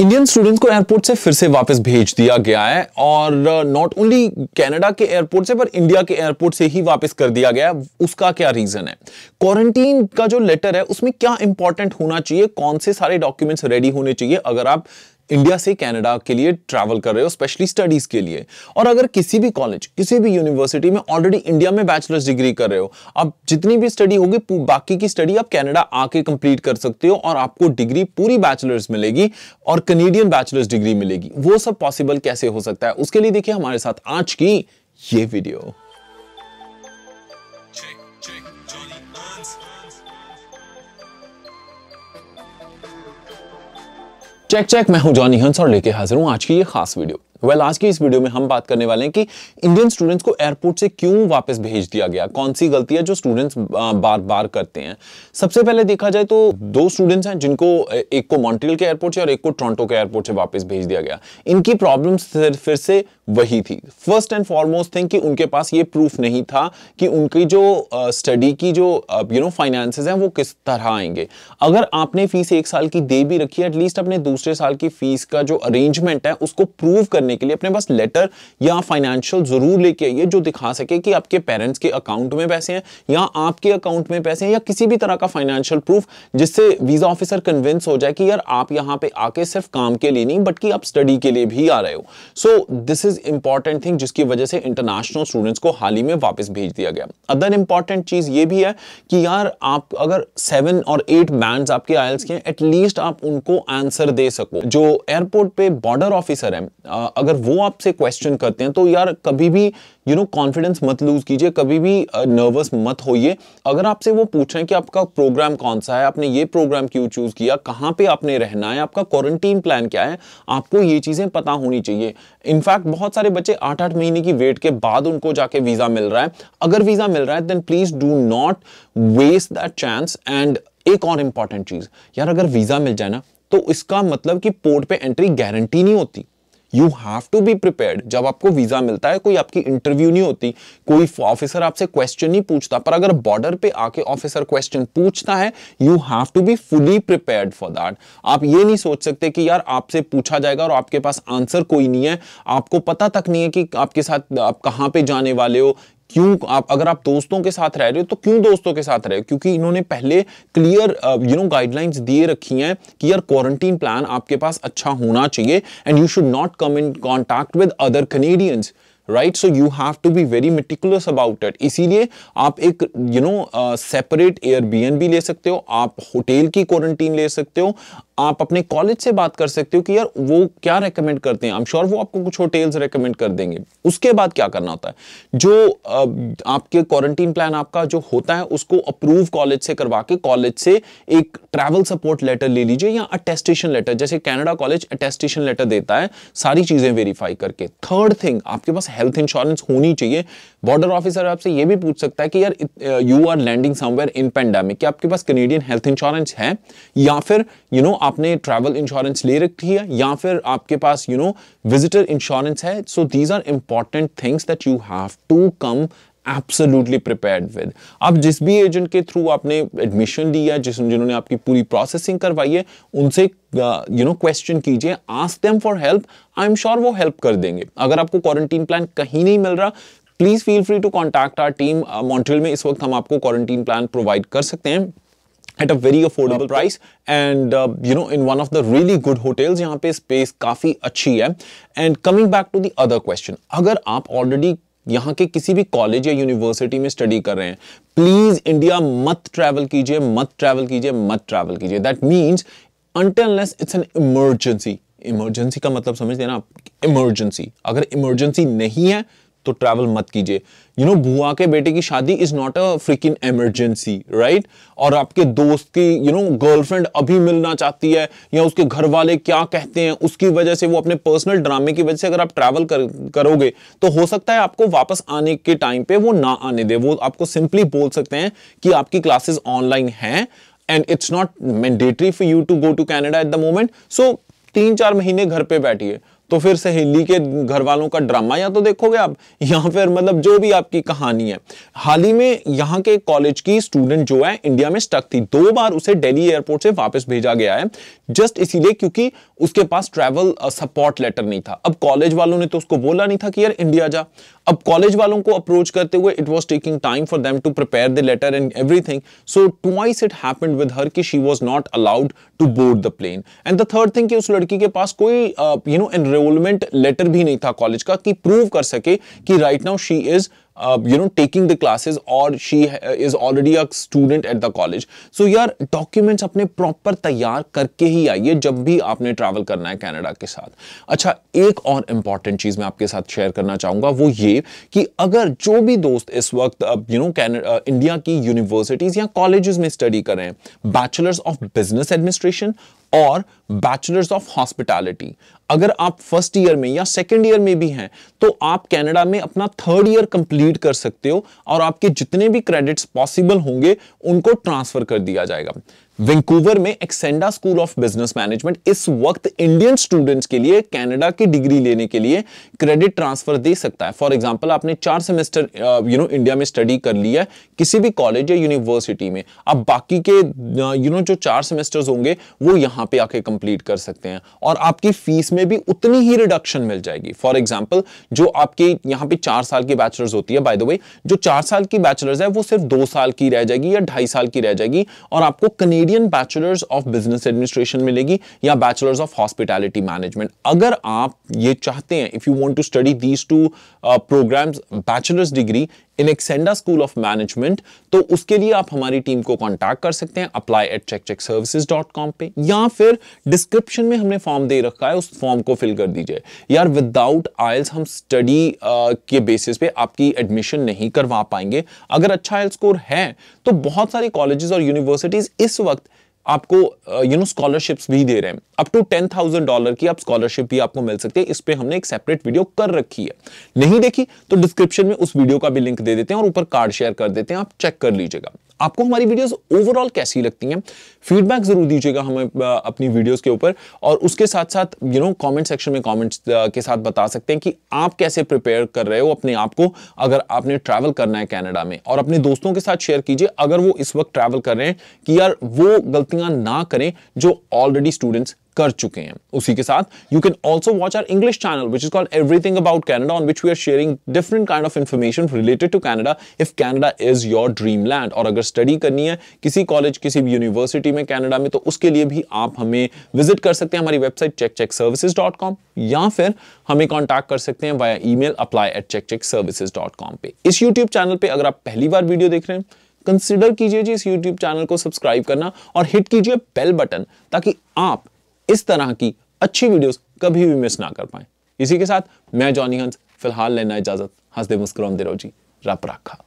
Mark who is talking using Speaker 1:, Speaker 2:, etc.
Speaker 1: Indian students को airport से फिर से वापस भेज दिया गया है और नॉट ओनली कनाडा के एयरपोर्ट से पर इंडिया के एयरपोर्ट से ही वापस कर दिया गया है उसका क्या रीजन है क्वारंटीन का जो लेटर है उसमें क्या इंपॉर्टेंट होना चाहिए कौन से सारे डॉक्यूमेंट्स रेडी होने चाहिए अगर आप इंडिया से कनाडा के लिए ट्रैवल कर रहे हो स्पेशली स्टडीज के लिए और अगर किसी भी कॉलेज किसी भी यूनिवर्सिटी में ऑलरेडी इंडिया में बैचलर्स डिग्री कर रहे हो आप जितनी भी स्टडी होगी बाकी की स्टडी आप कैनेडा आके कंप्लीट कर सकते हो और आपको डिग्री पूरी बैचलर्स मिलेगी और कनेडियन बैचलर्स डिग्री मिलेगी वो सब पॉसिबल कैसे हो सकता है उसके लिए देखिए हमारे साथ आज की ये वीडियो चेक चेक मैं हूं जॉनी हंस और लेके हाजिर हूं आज की ये खास वीडियो वेल well, आज की इस वीडियो में हम बात करने वाले हैं कि इंडियन स्टूडेंट्स को एयरपोर्ट से क्यों वापस भेज दिया गया कौन सी गलती है जो स्टूडेंट्स बार बार करते हैं सबसे पहले देखा जाए तो दो स्टूडेंट्स हैं जिनको एक को मॉन्ट्रियल के एयरपोर्ट से और एक को टोरंटो के एयरपोर्ट से वापस भेज दिया गया इनकी प्रॉब्लम फिर से वही थी फर्स्ट एंड फॉरमोस्ट थिंग कि उनके पास ये प्रूफ नहीं था कि उनकी जो स्टडी की जो यू नो फाइनेंसेस हैं वो किस तरह आएंगे अगर आपने फीस एक साल की दे भी रखी है एटलीस्ट अपने दूसरे साल की फीस का जो अरेंजमेंट है उसको प्रूव करने करने के लिए अपने पास लेटर या फाइनेंशियल जरूर लेके आइए जो दिखा सके कि आपके पेरेंट्स के अकाउंट में पैसे हैं या आपके अकाउंट में पैसे हैं या किसी भी तरह का फाइनेंशियल प्रूफ जिससे वीजा ऑफिसर कन्विंस हो जाए कि यार आप यहाँ पे आके सिर्फ काम के लिए नहीं बट कि आप स्टडी के लिए भी आ रहे हो so this is important thing जिसकी वजह से इंटरनेशनल स्टूडेंट्स को हाल ही में वापस भेज दिया गया अदर इंपॉर्टेंट चीज ये भी है कि यार आप अगर सेवन और एट बैंड आपके आयल्स के हैं एटलीस्ट आप उनको आंसर दे सको जो एयरपोर्ट पे बॉर्डर ऑफिसर है अगर वो आपसे क्वेश्चन करते हैं तो यार कभी भी यू नो कॉन्फिडेंस मत लूज कीजिए कभी भी नर्वस uh, मत होइए अगर आपसे वो पूछ रहे हैं कि आपका प्रोग्राम कौन सा है आपने ये प्रोग्राम क्यों चूज किया कहाँ पे आपने रहना है आपका क्वारंटीन प्लान क्या है आपको ये चीजें पता होनी चाहिए इनफैक्ट बहुत सारे बच्चे आठ आठ महीने की वेट के बाद उनको जाके वीजा मिल रहा है अगर वीजा मिल रहा है then please do not waste that chance and एक और इंपॉर्टेंट चीज यार अगर वीजा मिल जाए ना तो इसका मतलब कि पोर्ट पे एंट्री गारंटी नहीं होती you have to be prepare जब आपको वीजा मिलता है कोई आपकी इंटरव्यू नहीं होती कोई ऑफिसर आपसे क्वेश्चन नहीं पूछता पर अगर बॉर्डर पे आके ऑफिसर क्वेश्चन पूछता है you have to be fully prepare for that आप ये नहीं सोच सकते कि यार आपसे पूछा जाएगा और आपके पास आंसर कोई नहीं है आपको पता तक नहीं है कि आपके साथ आप कहाँ पे जाने वाले हो क्यों आप अगर आप दोस्तों के साथ रह रहे हो तो क्यों दोस्तों के साथ रहे हो क्योंकि इन्होंने पहले क्लियर यू नो गाइडलाइंस दिए रखी हैं कि यार क्वारंटीन प्लान आपके पास अच्छा होना चाहिए and you should not come in contact with other Canadians right so you have to be very meticulous about it इसीलिए आप एक यू नो सेपरेट एयरबीएनबी ले सकते हो आप होटल की क्वारंटीन ले सकते हो आप अपने कॉलेज से बात कर सकते हो कि यार वो क्या रेकमेंड करते हैं आई एम श्योर वो आपको कुछ होटेल्स रेकमेंड कर देंगे उसके बाद क्या करना होता है जो आपके क्वारंटीन प्लान आपका जो होता है उसको अप्रूव कॉलेज से करवा के कॉलेज से एक ट्रैवल सपोर्ट लेटर ले लीजिए या अटेस्टेशन लेटर जैसे कैनेडा कॉलेज अटेस्टेशन लेटर देता है सारी चीजें वेरीफाई करके थर्ड थिंग आपके पास हेल्थ इंश्योरेंस होनी चाहिए बॉर्डर ऑफिसर आपसे ये भी पूछ सकता है कि यार you are landing somewhere in pandemic आपके पास कनेडियन हेल्थ इंश्योरेंस है या फिर यू you नो know, आपने ट्रैवल इंश्योरेंस ले रखी है या फिर आपके पास यू नो विजिटर इंश्योरेंस है so these are important things that you have to come absolutely prepared with आप जिस भी एजेंट के थ्रू आपने एडमिशन लिया जिस जिन्होंने आपकी पूरी प्रोसेसिंग करवाई है उनसे यू नो क्वेश्चन कीजिए ask them for help I am sure वो हेल्प कर देंगे अगर आपको क्वारंटीन प्लान कहीं नहीं मिल रहा please feel free to contact our team Montreal में इस वक्त हम आपको क्वारंटीन प्लान प्रोवाइड कर सकते हैं at a very affordable price and you know in one of the really good hotels यहाँ पे स्पेस काफ़ी अच्छी है and coming back to the other question अगर आप ऑलरेडी यहाँ के किसी भी कॉलेज या यूनिवर्सिटी में स्टडी कर रहे हैं प्लीज़ इंडिया मत ट्रैवल कीजिए मत ट्रैवल कीजिए मत ट्रैवल कीजिए that means unless it's an emergency emergency का मतलब समझ लेना इमरजेंसी अगर इमरजेंसी नहीं है तो ट्रैवल मत कीजिए यू नो बुआ के बेटे की शादी is not a freaking emergency right और आपके दोस्त की यू नो गर्लफ्रेंड अभी मिलना चाहती है या उसके घर वाले क्या कहते हैं उसकी वजह से वो अपने पर्सनल ड्रामे की वजह से अगर आप ट्रैवल कर, करोगे तो हो सकता है आपको वापस आने के टाइम पे वो ना आने दे वो आपको सिंपली बोल सकते हैं कि आपकी क्लासेस ऑनलाइन हैं and it's not mandatory for you to go to Canada at the moment so तीन चार महीने घर पे बैठिए तो फिर सहेली के घर वालों का ड्रामा या तो देखोगे आप या फिर मतलब जो भी आपकी कहानी है हाल ही में यहाँ के कॉलेज की स्टूडेंट जो है इंडिया में स्टक थी दो बार उसे डेली एयरपोर्ट से वापस भेजा गया है जस्ट इसीलिए क्योंकि उसके पास ट्रैवल सपोर्ट लेटर नहीं था अब कॉलेज वालों ने तो उसको बोला नहीं था कि यार इंडिया जा अब कॉलेज वालों को अप्रोच करते हुए it was taking time for them to prepare the letter and everything so twice it happened with her कि she was not allowed to board the plane and the third thing कि उस लड़की के पास कोई you know enrol enrolment letter भी नहीं था कॉलेज का कि प्रूव कर सके कि right now she is you know taking the classes और she is already a student at the college so यार डॉक्यूमेंट्स अपने प्रॉपर तैयार करके ही आइए जब भी आपने ट्रैवल करना है कनाडा के साथ अच्छा एक और इंपॉर्टेंट चीज मैं आपके साथ शेयर करना चाहूंगा वो ये कि अगर जो भी दोस्त इस वक्त यू नो कैनेडा इंडिया की यूनिवर्सिटीज या कॉलेजेस में स्टडी करें बैचलर्स ऑफ बिजनेस एडमिनिस्ट्रेशन और बैचलर्स ऑफ हॉस्पिटैलिटी अगर आप फर्स्ट ईयर में या सेकेंड ईयर में भी हैं तो आप कनाडा में अपना थर्ड ईयर कंप्लीट कर सकते हो और आपके जितने भी क्रेडिट्स पॉसिबल होंगे उनको ट्रांसफर कर दिया जाएगा वेंकूवर में Ascenda school of business management इस वक्त इंडियन स्टूडेंट्स के लिए कनाडा की डिग्री लेने के लिए क्रेडिट ट्रांसफर दे सकता है फॉर एग्जांपल आपने चार सेमेस्टर यू नो इंडिया में स्टडी कर लिया है किसी भी कॉलेज या यूनिवर्सिटी में अब बाकी के यू uh, नो know, जो चार सेमेस्टर्स होंगे वो यहाँ पे आके कंप्लीट कर सकते हैं और आपकी फीस में भी उतनी ही रिडक्शन मिल जाएगी फॉर एग्जाम्पल जो आपके यहाँ पे चार साल की बैचलर्स होती है बाय द वे जो चार साल की बैचलर्स है वो सिर्फ दो साल की रह जाएगी या ढाई साल की रह जाएगी और आपको Canada Canadian bachelors of business administration मिलेगी या बैचलर्स ऑफ हॉस्पिटैलिटी मैनेजमेंट अगर आप ये चाहते हैं if you want to study these two programs bachelors degree in Ascenda school of management तो उसके लिए आप हमारी टीम को कॉन्टैक्ट कर सकते हैं apply at check check services dot com पे या फिर डिस्क्रिप्शन में हमने फॉर्म दे रखा है उस फॉर्म को फिल कर दीजिए यार विदाउट आयल्स हम स्टडी के बेसिस पे आपकी एडमिशन नहीं करवा पाएंगे अगर अच्छा आयल स्कोर है तो बहुत सारे कॉलेजेस और यूनिवर्सिटीज इस वक्त आपको यू नो स्कॉलरशिप्स भी दे रहे हैं up to ten thousand dollar की आप स्कॉलरशिप भी आपको मिल सकती है इस पर हमने एक सेपरेट वीडियो कर रखी है नहीं देखी तो डिस्क्रिप्शन में उस वीडियो का भी लिंक दे देते हैं और ऊपर कार्ड शेयर कर देते हैं आप चेक कर लीजिएगा आपको हमारी वीडियोस ओवरऑल कैसी लगती हैं फीडबैक जरूर दीजिएगा हमें अपनी वीडियोस के ऊपर और उसके साथ साथ यू नो कमेंट सेक्शन में कमेंट्स के साथ बता सकते हैं कि आप कैसे प्रिपेयर कर रहे हो अपने आप को अगर आपने ट्रैवल करना है कैनेडा में और अपने दोस्तों के साथ शेयर कीजिए अगर वो इस वक्त ट्रैवल कर रहे हैं कि यार वो गलतियां ना करें जो ऑलरेडी स्टूडेंट्स कर चुके हैं उसी के साथ you can also watch our English channel which is call everything about Canada on which we are sharing different kind of information related to Canada if Canada is your dream land और अगर study करनी है किसी college किसी भी university में Canada में तो उसके लिए भी आप हमें विजिट कर सकते हैं हमारी website check check services dot com या फिर हमें कॉन्टैक्ट कर सकते हैं via email apply at check check services dot com पे इस यूट्यूब चैनल पर अगर आप पहली बार वीडियो देख रहे हैं कंसिडर कीजिए जी इस यूट्यूब चैनल को सब्सक्राइब करना और हिट कीजिए बेल बटन ताकि आप इस तरह की अच्छी वीडियोस कभी भी मिस ना कर पाए इसी के साथ मैं जॉनी हंस फिलहाल लेना इजाजत हंसते मुस्कुराते रहो जी रब रखा